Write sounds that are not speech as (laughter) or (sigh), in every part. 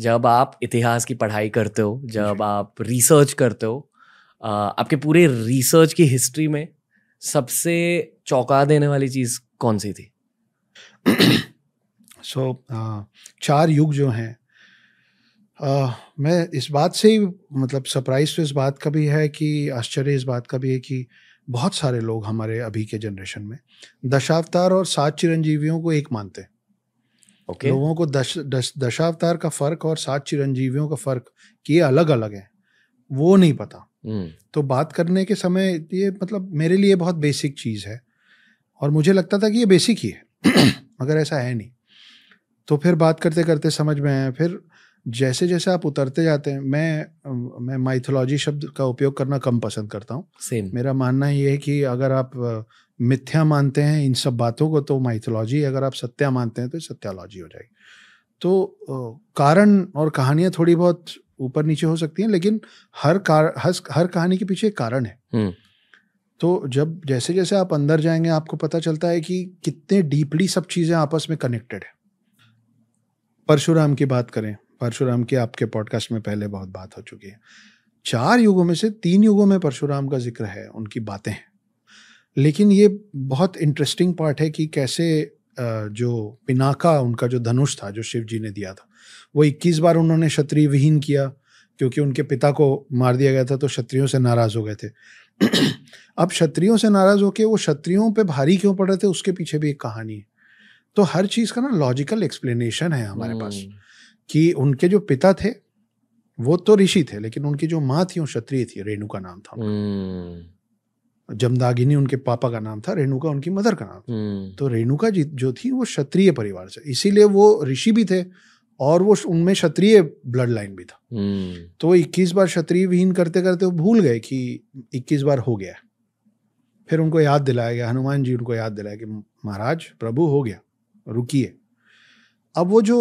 जब आप इतिहास की पढ़ाई करते हो जब आप रिसर्च करते हो आपके पूरे रिसर्च की हिस्ट्री में सबसे चौंका देने वाली चीज़ कौन सी थी सो (coughs) so, चार युग जो हैं मैं इस बात से ही मतलब सरप्राइज तो इस बात का भी है कि आश्चर्य इस बात का भी है कि बहुत सारे लोग हमारे अभी के जनरेशन में दशावतार और सात चिरंजीवियों को एक मानते हैं okay. लोगों को दश, दश, दशावतार का फर्क और सात चिरंजीवियों का फर्क ये अलग अलग है वो नहीं पता hmm. तो बात करने के समय ये मतलब मेरे लिए बहुत बेसिक चीज़ है और मुझे लगता था कि ये बेसिक ही है (clears throat) मगर ऐसा है नहीं तो फिर बात करते करते समझ में आया फिर जैसे जैसे आप उतरते जाते हैं मैं मैं माइथोलॉजी शब्द का उपयोग करना कम पसंद करता हूँ सेम मेरा मानना ये है कि अगर आप मिथ्या मानते हैं इन सब बातों को तो माइथोलॉजी अगर आप सत्या मानते हैं तो सत्यालॉजी हो जाएगी तो कारण और कहानियाँ थोड़ी बहुत ऊपर नीचे हो सकती हैं लेकिन हर कार हर, हर कहानी के पीछे एक कारण है hmm. तो जब जैसे जैसे आप अंदर जाएंगे आपको पता चलता है कि कितने डीपली सब चीज़ें आपस में कनेक्टेड है परशुराम की बात करें परशुराम की आपके पॉडकास्ट में पहले बहुत बात हो चुकी है चार युगों में से तीन युगों में परशुराम का जिक्र है उनकी बातें हैं लेकिन ये बहुत इंटरेस्टिंग पार्ट है कि कैसे जो पिनाका उनका जो धनुष था जो शिव जी ने दिया था वो 21 बार उन्होंने क्षत्रिय विहीन किया क्योंकि उनके पिता को मार दिया गया था तो क्षत्रियों से नाराज़ हो गए थे (clears throat) अब क्षत्रियों से नाराज़ होकर वो क्षत्रियों पे भारी क्यों पड़ रहे थे उसके पीछे भी एक कहानी है तो हर चीज़ का ना लॉजिकल एक्सप्लेनेशन है हमारे पास हम्म। कि उनके जो पिता थे वो तो ऋषि थे लेकिन उनकी जो माँ थी वो क्षत्रिय थी रेणु का नाम था हम्म। जमदागिनी उनके पापा का नाम था रेणुका उनकी मदर का नाम था हम्म। तो रेणुका जो थी वो क्षत्रिय परिवार से इसीलिए वो ऋषि भी थे और वो उनमें क्षत्रिय ब्लड लाइन भी था हम्म। तो तो इक्कीस बार क्षत्रिय विहीन करते करते वो भूल गए कि इक्कीस बार हो गया फिर उनको याद दिलाया गया हनुमान जी उनको याद दिलाया कि महाराज प्रभु हो गया रुकिए अब वो जो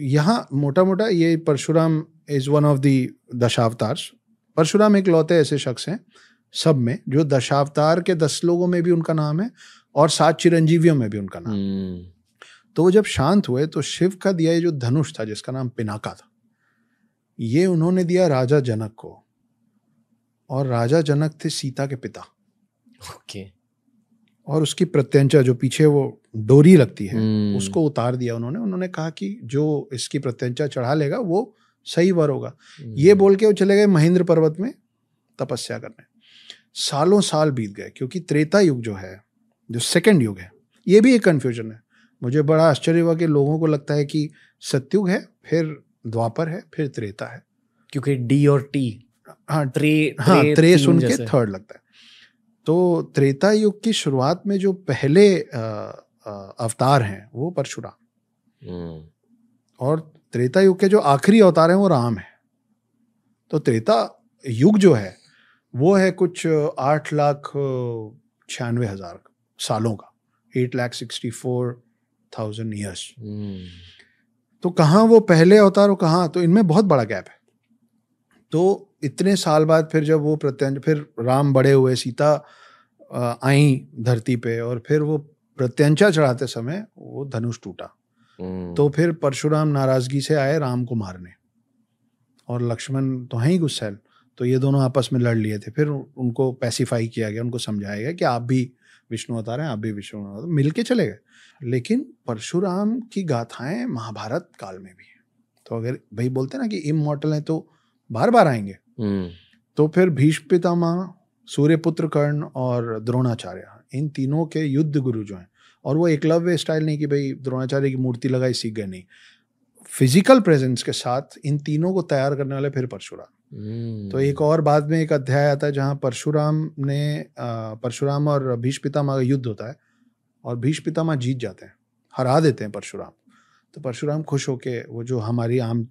यहाँ मोटा मोटा ये Parashuram is one of the Dashavatars Parashuram एक लौते ऐसे शख्स हैं सब में जो दशावतार के दस लोगों में भी उनका नाम है और सात चिरंजीवियों में भी उनका नाम hmm. तो वो जब शांत हुए तो शिव का दिया ये जो धनुष था जिसका नाम पिनाका था ये उन्होंने दिया राजा जनक को और राजा जनक थे सीता के पिता ओके okay. और उसकी प्रत्यंचा जो पीछे वो डोरी लगती है हम्म। उसको उतार दिया उन्होंने उन्होंने कहा कि जो इसकी प्रत्यंचा चढ़ा लेगा वो सही वर होगा हम्म। ये बोल के वो चले गए महेंद्र पर्वत में तपस्या करने सालों साल बीत गए क्योंकि त्रेता युग जो है जो सेकेंड युग है ये भी एक कन्फ्यूजन है मुझे बड़ा आश्चर्य हुआ कि लोगों को लगता है कि सत्युग है फिर द्वापर है फिर त्रेता है क्योंकि डी और टी हाँ ट्रे, हाँ त्रे, त्रे सुन के थर्ड लगता है तो त्रेता युग की शुरुआत में जो पहले आ, आ, अवतार हैं वो परशुराम हम्म। और त्रेता युग के जो आखिरी अवतार हैं वो राम है तो त्रेता युग जो है वो है कुछ आठ लाख छियानवे हजार सालों का eight lakh sixty four thousand years hmm. तो कहाँ वो पहले अवतार और कहाँ तो इनमें बहुत बड़ा गैप है तो इतने साल बाद फिर जब वो प्रत्यंज फिर राम बड़े हुए सीता आई धरती पे और फिर वो प्रत्यंचा चढ़ाते समय वो धनुष टूटा हम्म। तो फिर परशुराम नाराजगी से आए राम को मारने और लक्ष्मण तो है ही गुस्सैल तो ये दोनों आपस में लड़ लिए थे फिर उनको पैसिफाई किया गया उनको समझाया गया कि आप भी विष्णु अवतार हैं आप भी विष्णु अवतार तो मिल के चले गए लेकिन परशुराम की गाथाएं महाभारत काल में भी हैं तो अगर भाई बोलते ना कि इमोटल हैं तो बार बार आएंगे हम्म। तो फिर भीष्म पितामह सूर्यपुत्र कर्ण और द्रोणाचार्य इन तीनों के युद्ध गुरु जो हैं और वो एकलव्य स्टाइल नहीं कि भाई द्रोणाचार्य की मूर्ति लगाई सीख गए नहीं फिजिकल प्रेजेंस के साथ इन तीनों को तैयार करने वाले फिर परशुराम हम्म। तो एक और बाद में एक अध्याय आता है जहाँ परशुराम ने परशुराम और भीष्म पितामह का युद्ध होता है और भीष्म पितामह जीत जाते हैं हरा देते हैं परशुराम तो परशुराम खुश होके वो जो हमारी आम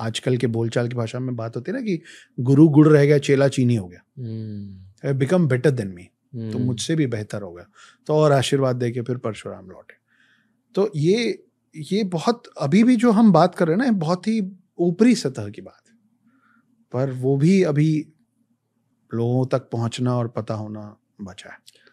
आजकल के बोलचाल की भाषा में बात होती है ना कि गुरु गुड़ रह गया चेला चीनी हो गया बिकम बेटर देन मी तो हम्म। मुझसे भी बेहतर हो गया तो और आशीर्वाद दे के फिर परशुराम लौटे तो ये ये बहुत अभी भी जो हम बात कर रहे हैं ना बहुत ही ऊपरी सतह की बात है पर वो भी अभी लोगों तक पहुंचना और पता होना बचा है